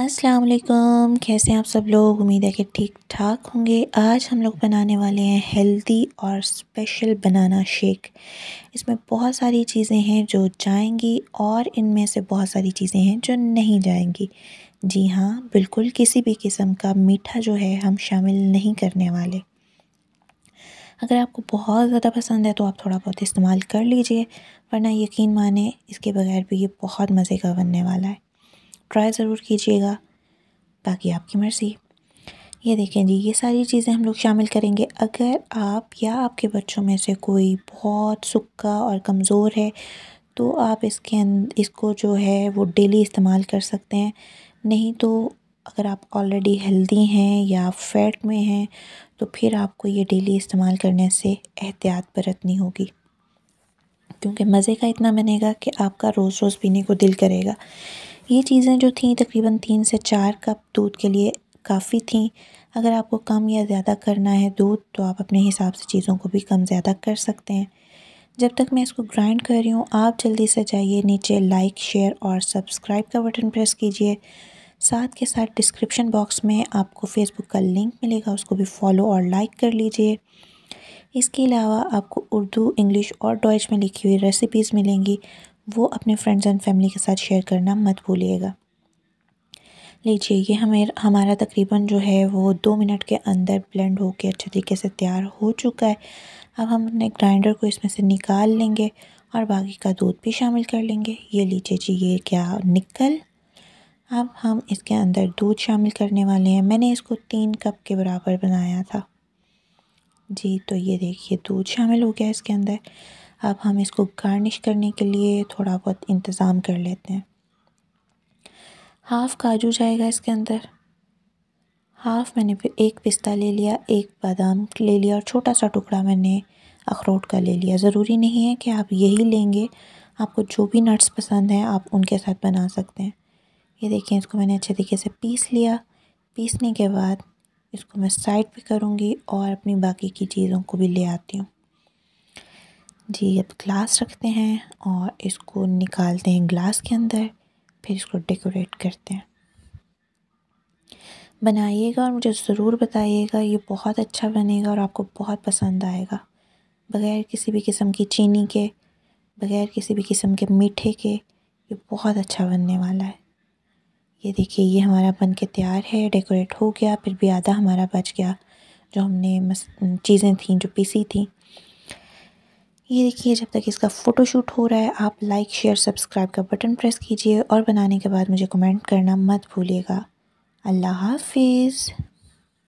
अस्सलाम वालेकुम कैसे हैं आप सब लोग उम्मीद है कि ठीक ठाक होंगे आज हम लोग बनाने वाले हैं हेल्दी और स्पेशल बनाना शेक इसमें बहुत सारी चीज़ें हैं जो जाएंगी और इनमें से बहुत सारी चीज़ें हैं जो नहीं जाएंगी जी हाँ बिल्कुल किसी भी किस्म का मीठा जो है हम शामिल नहीं करने वाले अगर आपको बहुत ज़्यादा पसंद है तो आप थोड़ा बहुत इस्तेमाल कर लीजिए वरना यकीन माने इसके बगैर भी ये बहुत मज़े का बनने वाला है ट्राई ज़रूर कीजिएगा बाकी आपकी मर्ज़ी ये देखें जी ये सारी चीज़ें हम लोग शामिल करेंगे अगर आप या आपके बच्चों में से कोई बहुत सुखा और कमज़ोर है तो आप इसके अं-, इसको जो है वो डेली इस्तेमाल कर सकते हैं नहीं तो अगर आप ऑलरेडी हेल्दी हैं या फैट में हैं तो फिर आपको ये डेली इस्तेमाल करने से एहतियात बरतनी होगी क्योंकि मज़े का इतना बनेगा कि आपका रोज़ रोज़ पीने को दिल करेगा ये चीज़ें जो थी तकरीबन तीन से चार कप दूध के लिए काफ़ी थी अगर आपको कम या ज़्यादा करना है दूध तो आप अपने हिसाब से चीज़ों को भी कम ज़्यादा कर सकते हैं जब तक मैं इसको ग्राइंड कर रही हूँ आप जल्दी से जाइए नीचे लाइक शेयर और सब्सक्राइब का बटन प्रेस कीजिए साथ के साथ डिस्क्रिप्शन बॉक्स में आपको फेसबुक का लिंक मिलेगा उसको भी फॉलो और लाइक कर लीजिए इसके अलावा आपको उर्दू इंग्लिश और डॉइच में लिखी हुई रेसिपीज़ मिलेंगी वो अपने फ्रेंड्स एंड फैमिली के साथ शेयर करना मत भूलिएगा लीजिए ये हमें हमारा तकरीबन जो है वो दो मिनट के अंदर ब्लेंड होकर अच्छे तरीके से तैयार हो चुका है अब हम अपने ग्राइंडर को इसमें से निकाल लेंगे और बाकी का दूध भी शामिल कर लेंगे ये लीजिए जी ये क्या निकल अब हम इसके अंदर दूध शामिल करने वाले हैं मैंने इसको तीन कप के बराबर बनाया था जी तो ये देखिए दूध शामिल हो गया इसके अंदर अब हम इसको गार्निश करने के लिए थोड़ा बहुत इंतज़ाम कर लेते हैं हाफ़ काजू जाएगा इसके अंदर हाफ़ मैंने फिर एक पिस्ता ले लिया एक बादाम ले लिया और छोटा सा टुकड़ा मैंने अखरोट का ले लिया ज़रूरी नहीं है कि आप यही लेंगे आपको जो भी नट्स पसंद हैं आप उनके साथ बना सकते हैं ये देखिए इसको मैंने अच्छे तरीके से पीस लिया पीसने के बाद इसको मैं साइड पे करूँगी और अपनी बाकी की चीज़ों को भी ले आती हूँ जी अब ग्लास रखते हैं और इसको निकालते हैं ग्लास के अंदर फिर इसको डेकोरेट करते हैं बनाइएगा और मुझे ज़रूर बताइएगा ये बहुत अच्छा बनेगा और आपको बहुत पसंद आएगा बग़ैर किसी भी किस्म की चीनी के बग़ैर किसी भी किस्म के मीठे के ये बहुत अच्छा बनने वाला है ये देखिए ये हमारा बन के तैयार है डेकोरेट हो गया फिर भी आधा हमारा बच गया जो हमने चीज़ें थी जो पीसी थी ये देखिए जब तक इसका फ़ोटोशूट हो रहा है आप लाइक शेयर सब्सक्राइब का बटन प्रेस कीजिए और बनाने के बाद मुझे कमेंट करना मत भूलिएगा अल्लाह हाफिज़